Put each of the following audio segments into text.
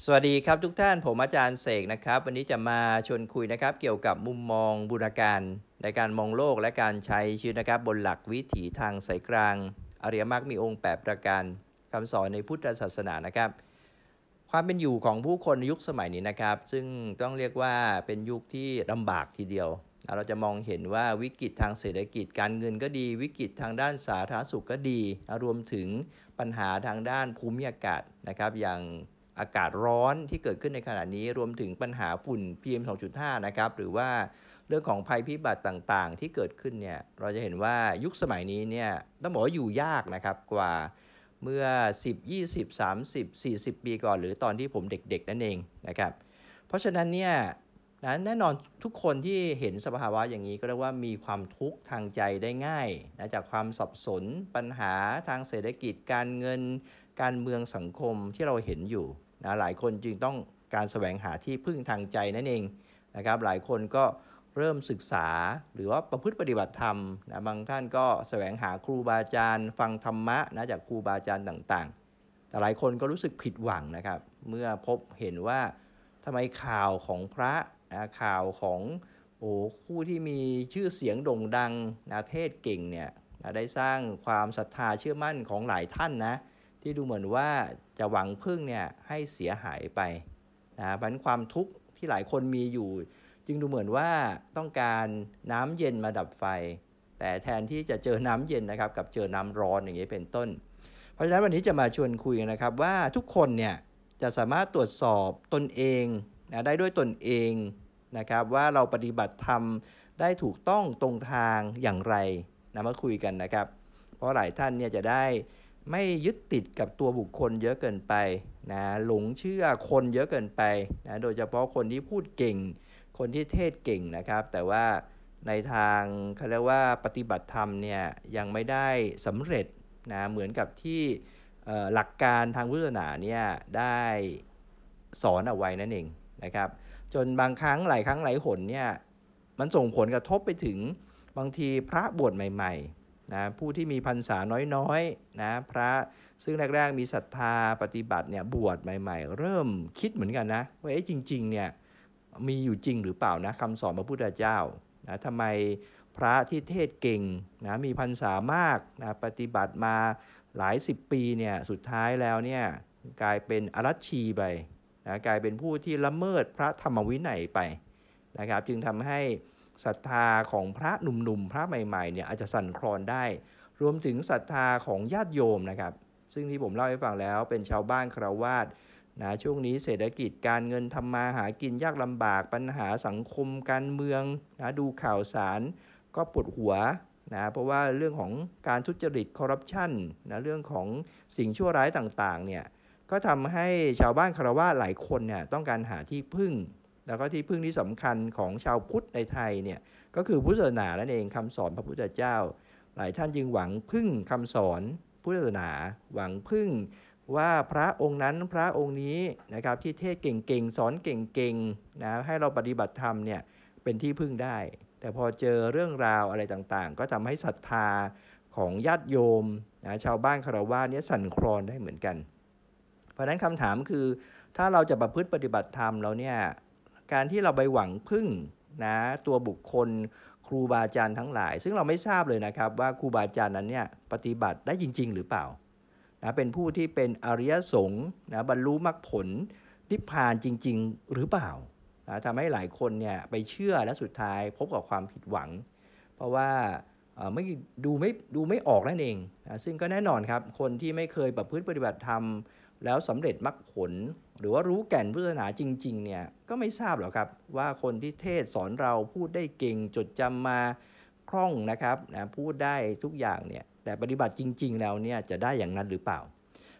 สวัสดีครับทุกท่านผมอาจารย์เสกนะครับ วันนี้จะมาชวนคุยนะครับ เกี่ยวกับมุมมองบูรณาการ ในการมองโลกและการใช้ชีวิตนะครับ บนหลักวิถีทางสายกลางอริยมรรคมีองค์8ประการ คำสอนในพุทธศาสนานะครับ ความเป็นอยู่ของผู้คนยุคสมัยนี้นะครับ ซึ่งต้องเรียกว่าเป็นยุคที่ลาบากทีเดียว เราจะมองเห็นว่าวิกฤตทางเศรษฐกิจ การเงินก็ดีวิกฤตทางด้านสาธารณสุขก็ดี รวมถึงปัญหาทางด้านภูมิอากาศนะครับ อย่างอากาศร้อนที่เกิดขึ้นในขณะนี้รวมถึงปัญหาฝุ่น PM 2.5นะครับ หรือว่าเรื่องของภัยพิบัติต่างๆ ที่เกิดขึ้นเนี่ยเราจะเห็นว่ายุคสมัยนี้เนี่ยต้องบอกว่าอยู่ยากนะครับกว่าเมื่อ 10 20 30 40 ปีก่อน หรือตอนที่ผมเด็กๆ นั่นเองนะครับเพราะฉะนั้นเนี่ยนะแน่นอนทุกคนที่เห็นสภาวะอย่างนี้ก็เรียกว่ามีความทุกข์ทางใจได้ง่ายนะจากความสับสนปัญหาทางเศรษฐกิจการเงิน การเมืองสังคมที่เราเห็นอยู่นะหลายคนจึงต้องการแสวงหาที่พึ่งทางใจนั่นเองนะครับ หลายคนก็เริ่มศึกษาหรือว่าประพฤติปฏิบัติธรรมนะบางท่านก็แสวงหาครูบาอาจารย์ ฟังธรรมะนะจากครูบาอาจารย์ต่าง ๆ แต่หลายคนก็รู้สึกผิดหวังนะครับ เมื่อพบเห็นว่าทำไมข่าวของพระนะข่าวของโอ้ผู้ที่มีชื่อเสียงโด่งดังนะเทศเก่งเนี่ยนะได้สร้างความศรัทธาเชื่อมั่นของหลายท่านนะที่ดูเหมือนว่าจะหวังพึ่งเนี่ยให้เสียหายไปนะบันเพราะความทุกข์ที่หลายคนมีอยู่ จึงดูเหมือนว่าต้องการน้ำเย็นมาดับไฟ แต่แทนที่จะเจอน้ำเย็นนะครับกับเจอน้ำร้อนอย่างนี้เป็นต้น เพราะฉะนั้นวันนี้จะมาชวนคุยนะครับ ว่าทุกคนเนี่ยจะสามารถตรวจสอบตนเองนะได้ด้วยตนเอง นะครับ ว่าเราปฏิบัติธรรมได้ถูกต้องตรงทางอย่างไรนะมาคุยกันนะครับ เพราะหลายท่านเนี่ยจะได้ไม่ยึดติดกับตัวบุคคลเยอะเกินไปนะหลงเชื่อคนเยอะเกินไปนะโดยเฉพาะคนที่พูดเก่ง คนที่เทศเก่งนะครับ แต่ว่าในทางเขาเรียกว่าปฏิบัติธรรมเนี่ยยังไม่ได้สำเร็จนะเหมือนกับที่หลักการทางพุทธศาสนาเนี่ยได้สอนเอาไว้นั่นเองนะครับ จนบางครั้งหลายครั้งหลายหนเนี่ยมันส่งผลกระทบไปถึงบางทีพระบวชใหม่ ๆนะผู้ที่มีพรรษาน้อยๆนะพระซึ่งแรกๆ มีศรัทธาปฏิบัติเนี่ยบวชใหม่ๆ เริ่มคิดเหมือนกันนะว่าเอ๊ะจริงๆเนี่ยมีอยู่จริงหรือเปล่านะคำสอนพระพุทธเจ้านะทำไมพระที่เทศเก่งนะมีพรรษามากนะปฏิบัติมาหลายสิบปีเนี่ยสุดท้ายแล้วเนี่ยกลายเป็นอรัชชีไปนะกลายเป็นผู้ที่ละเมิดพระธรรมวินัยไปนะครับ จึงทำให้ศรัทธาของพระหนุ่มๆ พระใหม่ๆเนี่ยอาจจะสั่นคลอนได้ รวมถึงศรัทธาของญาติโยมนะครับ ซึ่งที่ผมเล่าให้ฟังแล้วเป็นชาวบ้านคราวาสนะช่วงนี้เศรษฐกิจการเงินทำมาหากินยากลำบาก ปัญหาสังคมการเมืองนะดูข่าวสารก็ปวดหัวนะเพราะว่าเรื่องของการทุจริตคอร์รัปชันนะเรื่องของสิ่งชั่วร้ายต่างๆเนี่ย ก็ทำให้ชาวบ้านคารวะหลายคนเนี่ยต้องการหาที่พึ่งแล้วก็ที่พึ่งที่สำคัญของชาวพุทธในไทยเนี่ยก็คือพุทธศาสนานั่นเองคำสอนพระพุทธเจ้า หลายท่านจึงหวังพึ่งคำสอนพุทธศาสนาหวังพึ่ง ว่าพระองค์นั้นพระองค์นี้นะครับที่เทศเก่งๆสอนเก่งๆนะให้เราปฏิบัติธรรมเนี่ยเป็นที่พึ่งได้ แต่พอเจอเรื่องราวอะไรต่างๆ ก็ทำให้ศรัทธาของญาติโยมนะชาวบ้านคารวะนี้สั่นคลอนได้เหมือนกัน เพราะนั้นคำถามคือ ถ้าเราจะประพฤติปฏิบัติธรรมแล้วเนี่ยการที่เราไปหวังพึ่งนะตัวบุคคลครูบาอาจารย์ทั้งหลาย ซึ่งเราไม่ทราบเลยนะครับ ว่าครูบาอาจารย์นั้นเนี่ยปฏิบัติได้จริงๆหรือเปล่านะเป็นผู้ที่เป็นอริยสงฆ์นะบรรลุมรรคผล นิพพานจริง ๆหรือเปล่านะทำให้หลายคนเนี่ยไปเชื่อและสุดท้ายพบกับความผิดหวัง เพราะว่าไม่ดูไม่ดูไม่ออกนั่นเองนะซึ่งก็แน่นอนครับ คนที่ไม่เคยประพฤติปฏิบัติธรรม แล้วสำเร็จมรรคผลหรือว่ารู้แก่นพุทธศาสนาจริงๆเนี่ยก็ไม่ทราบหรอกครับว่าคนที่เทศสอนเราพูดได้เก่งจดจำมาคล่องนะครับนะพูดได้ทุกอย่างเนี่ยแต่ปฏิบัติจริง ๆแล้วเนี่ยจะได้อย่างนั้นหรือเปล่า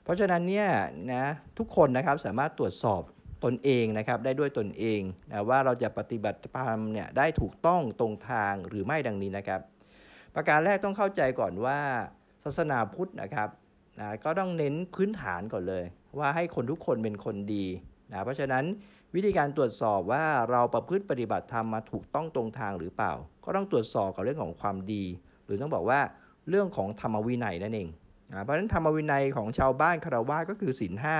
เพราะฉะนั้นเนี่ยนะทุกคนนะครับสามารถตรวจสอบตนเองนะครับ ได้ด้วยตนเองนะว่าเราจะปฏิบัติธรรมเนี่ยได้ถูกต้องตรงทางหรือไม่ดังนี้นะครับ ประการแรกต้องเข้าใจก่อนว่า ศาสนาพุทธนะครับนะก็ต้องเน้นพื้นฐานก่อนเลยว่าให้คนทุกคนเป็นคนดีนะเพราะฉะนั้นวิธีการตรวจสอบว่า เราประพฤติปฏิบัติธรรมมาถูกต้องตรงทางหรือเปล่า ก็ต้องตรวจสอบกับเรื่องของความดี หรือต้องบอกว่า เรื่องของธรรมวินัยนั่นเองนะเพราะฉะนั้นธรรมวินัยของชาวบ้านคารวะก็คือศีลห้า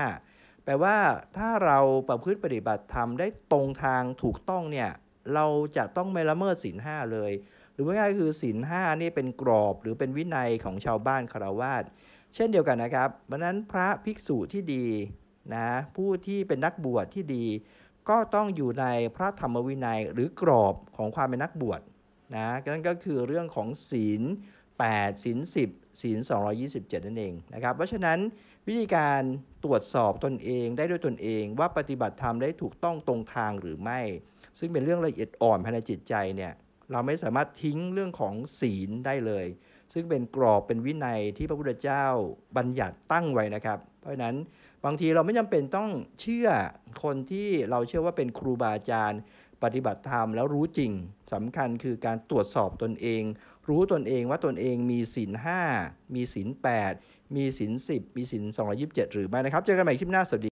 แปลว่าถ้าเราประพฤติปฏิบัติธรรมได้ตรงทางถูกต้องเนี่ยเราจะต้องไม่ละเมิดศีลห้าเลยหรือง่ายๆคือศีลห้านี่เป็นกรอบหรือเป็นวินัยของชาวบ้านคารวาสเช่นเดียวกันนะครับเพราะนั้นพระภิกษุที่ดีนะ ผู้ที่เป็นนักบวชที่ดี ก็ต้องอยู่ในพระธรรมวินัยหรือกรอบของความเป็นนักบวชนะ นั่นก็คือเรื่องของศีล8ศีล10ศีล227นั่นเองนะครับ เพราะฉะนั้นวิธีการตรวจสอบตนเองได้ด้วยตนเอง ว่าปฏิบัติธรรมได้ถูกต้องตรงทางหรือไม่ ซึ่งเป็นเรื่องละเอียดอ่อนภายในจิตใจเนี่ยเราไม่สามารถทิ้งเรื่องของศีลได้เลย ซึ่งเป็นกรอบเป็นวินัยที่พระพุทธเจ้าบัญญัติตั้งไว้นะครับเพราะฉะนั้นบางทีเราไม่จำเป็นต้องเชื่อคนที่เราเชื่อว่าเป็นครูบาอาจารย์ปฏิบัติธรรมแล้วรู้จริงสำคัญคือการตรวจสอบตนเอง รู้ตนเองว่าตนเองมีศีลห้ามีศีลแปดมีศีลสิบมีศีลสองหรือไม่นะครับ เจอกันใหม่คลิปหน้าสวัสดี